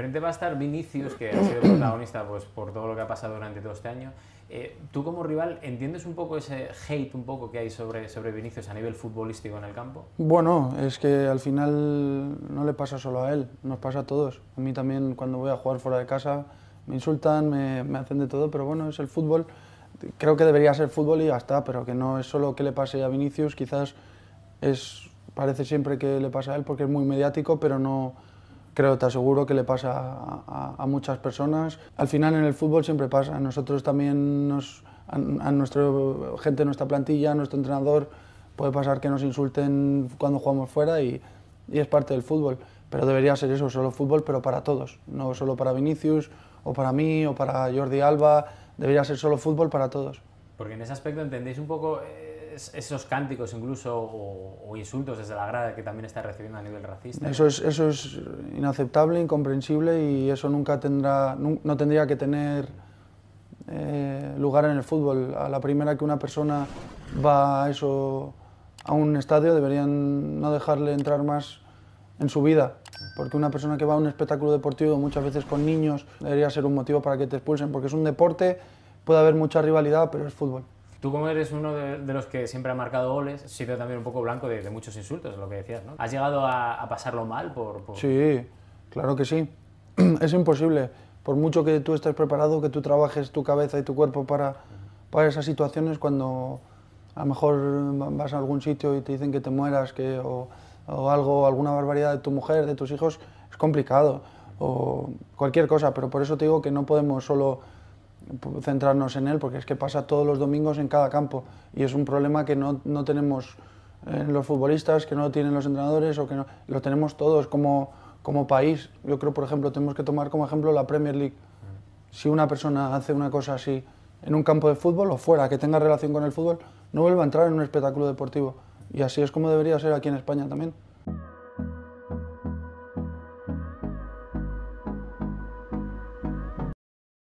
enfrente va a estar Vinicius, que ha sido protagonista pues, por todo lo que ha pasado durante todo este año. Eh, tú como rival, ¿entiendes un poco ese hate un poco que hay sobre, sobre Vinicius a nivel futbolístico en el campo? Bueno, es que al final no le pasa solo a él, nos pasa a todos. A mí también cuando voy a jugar fuera de casa me insultan, me, hacen de todo, pero bueno, es el fútbol. Creo que debería ser fútbol y ya está, pero que no es solo que le pase a Vinicius, quizás es, parece siempre que le pasa a él porque es muy mediático, pero no creo, te aseguro que le pasa a, muchas personas. Al final en el fútbol siempre pasa. Nosotros también, nos, a, nuestra gente, nuestra plantilla, nuestro entrenador, puede pasar que nos insulten cuando jugamos fuera y, es parte del fútbol. Pero debería ser eso, solo fútbol, pero para todos. No solo para Vinicius, o para mí, o para Jordi Alba. Debería ser solo fútbol para todos. Porque en ese aspecto entendéis un poco... Eh, esos cánticos incluso o, insultos desde la grada que también está recibiendo a nivel racista. Eso es, eso es inaceptable, incomprensible y eso nunca tendrá, no, tendría que tener eh, lugar en el fútbol. A la primera que una persona va a eso a un estadio deberían no dejarle entrar más en su vida, porque una persona que va a un espectáculo deportivo muchas veces con niños debería ser un motivo para que te expulsen, porque es un deporte, puede haber mucha rivalidad, pero es fútbol. Tú como eres uno de, los que siempre ha marcado goles, has sido también un poco blanco de, muchos insultos, lo que decías, ¿no? ¿Has llegado a, pasarlo mal por, Sí, claro que sí. Es imposible. Por mucho que tú estés preparado, que tú trabajes tu cabeza y tu cuerpo para, para esas situaciones, cuando a lo mejor vas a algún sitio y te dicen que te mueras que, o, o algo, alguna barbaridad de tu mujer, de tus hijos, es complicado. O cualquier cosa, pero por eso te digo que no podemos solo centrarnos en él, porque es que pasa todos los domingos en cada campo y es un problema que no, tenemos eh, los futbolistas, que no tienen los entrenadores o que lo tenemos todos como, como país. Yo creo, por ejemplo, tenemos que tomar como ejemplo la Premier League. Si una persona hace una cosa así en un campo de fútbol o fuera, que tenga relación con el fútbol, no vuelva a entrar en un espectáculo deportivo. Y así es como debería ser aquí en España también.